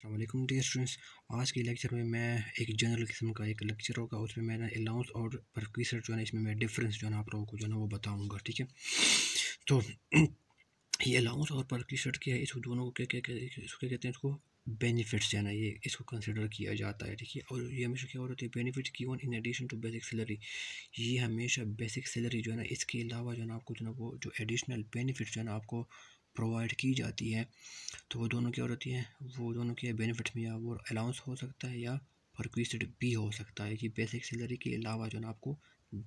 السلام علیکم dear students آج کے لیکچر میں میں ایک جنرل قسم کا ایک لیکچر ہوگا اس میں میں نے الاؤنس اور پرکی جو ہے نا اس میں میں ڈفرینس جو ہے نا آپ لوگوں کو جو ہے نا وہ بتاؤں گا ٹھیک ہے تو یہ الاؤنس اور پرکی کیا ہے اس کو دونوں کو کیا کیا کہتے ہیں اس کو کیا کہتے ہیں اس کو بینیفٹس جو ہے نا یہ اس کو کنسیڈر کیا جاتا ہے ٹھیک ہے اور یہ ہمیشہ کیا ہو ہوتا ہے بینیفٹ کی in addition to basic salary یہ ہمیشہ بیسک سیلری جو ہے نا اس کے علاوہ جو ہے نا آپ کو جو ہے نا وہ جو ایڈیشنل بینیفٹس جو ہے نا آپ کو پرووائڈ کی جاتی ہے تو وہ دونوں کیا ہوتی ہے وہ دونوں کیا بینیفٹ میں یا وہ الاؤنس ہو سکتا ہے یا پر بھی ہو سکتا ہے یہ بیسک سیلری کے علاوہ جو ہے نا آپ کو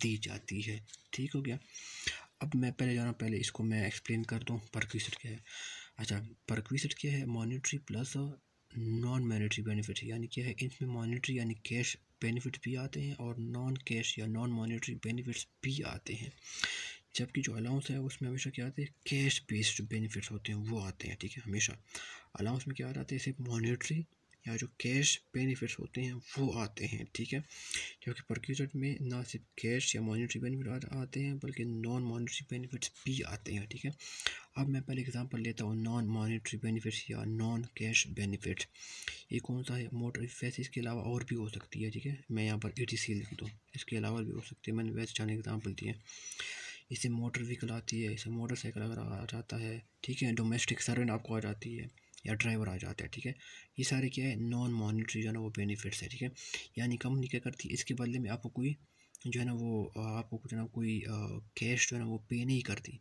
دی جاتی ہے ٹھیک ہو گیا اب میں پہلے جانا پہلے اس کو میں ایکسپلین کر دوں پر کیا ہے اچھا پر کیا ہے monetary plus non monetary benefit یعنی کیا ہے ان میں مانیٹری یعنی کیش بینیفٹ بھی آتے ہیں اور نان کیش یا نان مانیٹری بینیفٹس بھی آتے ہیں جبکہ جو الاؤنس ہے اس میں ہمیشہ کیا آتے ہیں کیش بیسڈ بینیفٹس ہوتے ہیں وہ آتے ہیں ٹھیک ہے ہمیشہ الاؤنس میں کیا آتے ہیں صرف مانیٹری یا جو کیش بینیفٹس ہوتے ہیں وہ آتے ہیں ٹھیک ہے کیونکہ پرکیوزٹ میں نہ صرف کیش یا مانیٹری بینیفٹ آتے ہیں بلکہ نان مانیٹری بینیفٹس بھی آتے ہیں ٹھیک ہے اب میں پہلے اگزامپل لیتا ہوں نان مانیٹری بینیفٹس یا نان کیش بینیفٹس یہ کون سا ہے موٹر ویسے اس کے علاوہ اور بھی ہو سکتی ہے ٹھیک ہے میں یہاں پر ای ٹی سی لکھ دوں اس کے علاوہ بھی ہو سکتی ہے میں نے ویسے جانے ایگزامپل دیے اسے موٹر ویکل آتی ہے اسے موٹر سائیکل اگر آ جاتا ہے ٹھیک ہے ڈومیسٹک سروینٹ آپ کو آ جاتی ہے یا ڈرائیور آ جاتا ہے ٹھیک ہے یہ سارے کیا ہے نان مانیٹری جو ہے نا وہ بینیفٹس ہے ٹھیک ہے یعنی کم کیا کرتی اس کے بدلے میں آپ کو کوئی جو ہے نا وہ آپ کو جو ہے نا کوئی کیش جو ہے نا وہ پے نہیں کرتی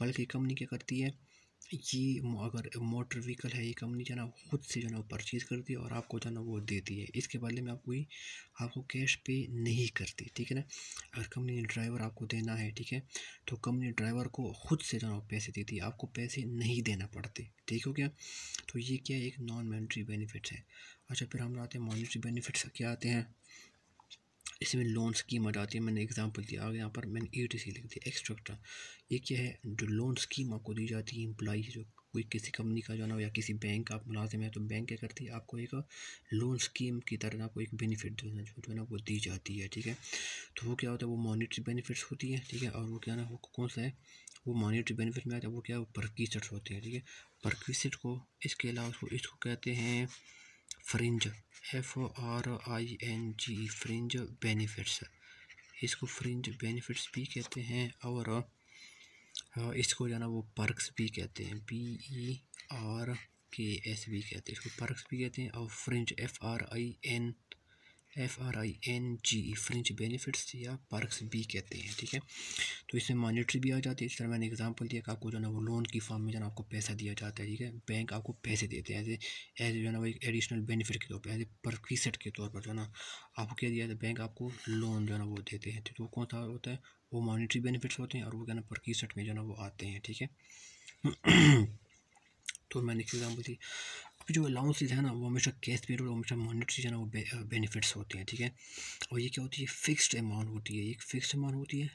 بلکہ کم کیا کرتی ہے یہ اگر موٹر ویکل ہے یہ کمپنی جو ہے نا خود سے جو ہے نا پرچیز کرتی ہے اور آپ کو جو ہے نا وہ دیتی ہے اس کے بدلے میں آپ کوئی آپ کو کیش پے نہیں کرتی ٹھیک ہے نا اگر کمپنی ڈرائیور آپ کو دینا ہے ٹھیک ہے تو کمپنی ڈرائیور کو خود سے جو ہے نا پیسے دیتی ہے آپ کو پیسے نہیں دینا پڑتے ٹھیک ہو کیا تو یہ کیا ایک نان مینٹری بینیفٹس ہے اچھا پھر ہم آتے ہیں مانیٹری بینیفٹس کیا آتے ہیں اس میں لون اسکیم آ جاتی ہے میں نے اگزامپل دیا آگے یہاں پر میں نے ای ٹی سی لکھ دیا ایکسٹرکٹا یہ کیا ہے جو لون اسکیم آپ کو دی جاتی ہے امپلائی جو کوئی کسی کمپنی کا جانا ہو یا کسی بینک کا آپ ملازم ہے تو بینک کیا کرتی ہے آپ کو ایک لون اسکیم کی طرح کو ایک بینیفٹ جو جو ہے نا وہ دی جاتی ہے ٹھیک ہے تو وہ کیا ہوتا ہے وہ مانیٹری بینیفٹس ہوتی ہیں ٹھیک ہے اور وہ کیا نا وہ کون سا ہے وہ مانیٹری بینیفٹ میں آتا ہے وہ کیا وہ پرکیسٹس ہوتے ہیں ٹھیک ہے پرکیسٹ کو اس کے علاوہ اس کو کہتے ہیں fringe F O R I N G fringe benefits اس کو فرنج بینیفٹس بھی کہتے ہیں اور اس کو جانا وہ پرکس بھی کہتے ہیں پی ای آر کے ایس بھی کہتے ہیں اس کو پرکس بھی کہتے ہیں اور fringe F R I N F R I N G fringe benefits یا پرکس بی کہتے ہیں ٹھیک ہے تو اس میں مانیٹری بھی آ جاتی ہے اس طرح میں نے اگزامپل دیا کہ آپ کو جو ہے نا وہ لون کی فارم میں جو ہے نا آپ کو پیسہ دیا جاتا ہے ٹھیک ہے بینک آپ کو پیسے دیتے ہیں ایسے ایز اے جو ہے نا وہ ایک ایڈیشنل بینیفٹ کے طور پر ایز اے پر کے طور پر جو ہے نا آپ کو کیا دیا ہے بینک آپ کو لون جو ہے نا وہ دیتے ہیں تو کون سا ہوتا ہے وہ مانیٹری بینیفٹس ہوتے ہیں اور وہ کیا نا پر میں جو ہے نا وہ آتے ہیں ٹھیک ہے تو میں نے ایگزامپل دی جو الاؤنسز ہیں نا وہ ہمیشہ کیس پیریڈ اور ہمیشہ مانیٹری جو ہے نا وہ بینیفٹس ہوتے ہیں ٹھیک ہے اور یہ کیا ہوتی ہے فکسڈ اماؤنٹ ہوتی ہے ایک فکسڈ اماؤنٹ ہوتی ہے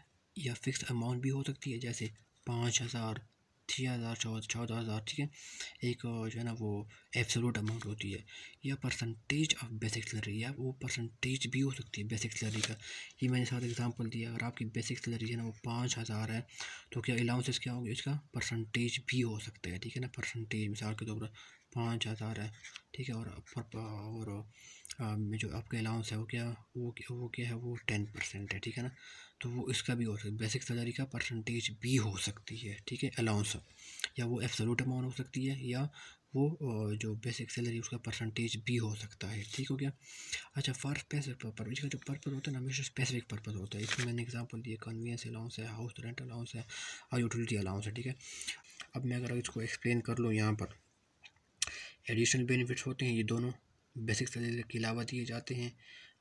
یا فکسڈ اماؤنٹ بھی ہو سکتی ہے جیسے پانچ ہزار تھری ہزار چودہ ہزار ٹھیک ہے ایک جو ہے نا وہ ایبسلوٹ اماؤنٹ ہوتی ہے یا پرسنٹیج آف بیسک سیلری یا وہ پرسنٹیج بھی ہو سکتی ہے بیسک سیلری کا یہ میں نے ساتھ اگزامپل دیا اگر آپ کی بیسک سیلری جو ہے نا وہ پانچ ہزار ہے تو کیا الاؤنسز کیا ہوگی اس کا پرسنٹیج بھی ہو سکتا ہے ٹھیک ہے نا پرسنٹیج مثال کے طور پر پانچ ہزار ہے ٹھیک ہے اور پر اور جو آپ کے الاؤنس ہے وہ کیا وہ کیا ہے وہ ٹین پرسینٹ ہے ٹھیک ہے نا تو وہ اس کا بھی ہو سکتا ہے بیسک سیلری کا پرسنٹیج بھی ہو سکتی ہے ٹھیک ہے الاؤنس یا وہ ایف اماؤنٹ ہو سکتی ہے یا وہ جو بیسک سیلری اس کا پرسنٹیج بھی ہو سکتا ہے ٹھیک ہو گیا اچھا فار اسپیسیفک پرپز کا جو پرپز ہوتا ہے نا ہمیشہ اسپیسیفک پرپز ہوتا ہے اس میں میں نے اگزامپل دیا کنوینس الاؤنس ہے ہاؤس رینٹ الاؤنس ہے اور یوٹیلیٹی الاؤنس ہے ٹھیک ہے اب میں اگر اس کو ایکسپلین کر لوں یہاں پر ایڈیشنل بینیفٹس ہوتے ہیں یہ دونوں بیسک کے علاوہ دیے جاتے ہیں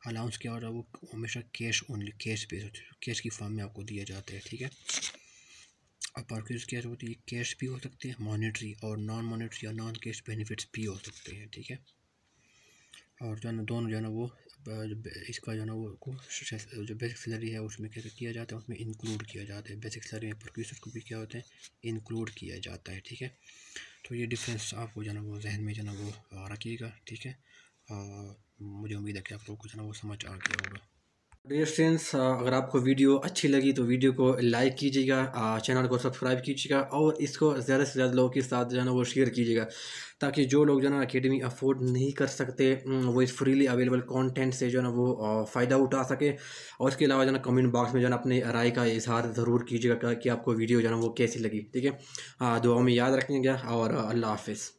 الاؤنس کیا ہوتا ہے وہ ہمیشہ کیش اونلی کیش بیس ہوتے ہیں کیش کی فارم میں آپ کو دیا جاتا ہے ٹھیک ہے اپ کیا ہوتی ہے کیش بھی ہو سکتے ہیں مانیٹری اور نان مانیٹری اور نان کیش بینیفٹس بھی ہو سکتے ہیں ٹھیک ہے اور جو ہے نا دونوں جو ہے نا وہ اس کا جو ہے نا وہ جو بیسک سیلری ہے اس میں کیا جاتا ہے اس میں انکلوڈ کیا جاتا ہے بیسک سیلری میں پروڈیوسر کو بھی کیا ہوتے ہیں انکلوڈ کیا جاتا ہے ٹھیک ہے تو یہ ڈفرینس آپ کو جو ہے نا وہ ذہن میں جو ہے نا وہ رکھیے گا ٹھیک ہے مجھے امید ہے کہ آپ لوگ کو جو ہے نا وہ سمجھ آ گیا ہوگا ڈیئر فرینڈس اگر آپ کو ویڈیو اچھی لگی تو ویڈیو کو لائک کیجیے گا چینل کو سبسکرائب کیجیے گا اور اس کو زیادہ سے زیادہ لوگوں کے ساتھ جو ہے نا وہ شیئر کیجیے گا تاکہ جو لوگ جو ہے نا اکیڈمی افورڈ نہیں کر سکتے وہ اس فریلی اویلیبل کانٹینٹ سے جو ہے نا وہ فائدہ اٹھا سکے اور اس کے علاوہ جو ہے نا کمنٹ باکس میں جو ہے نا اپنے رائے کا اظہار ضرور کیجیے گا کہ آپ کو ویڈیو جو ہے نا وہ کیسی لگی ٹھیک ہے دعاؤں میں یاد رکھیں گے اور اللہ حافظ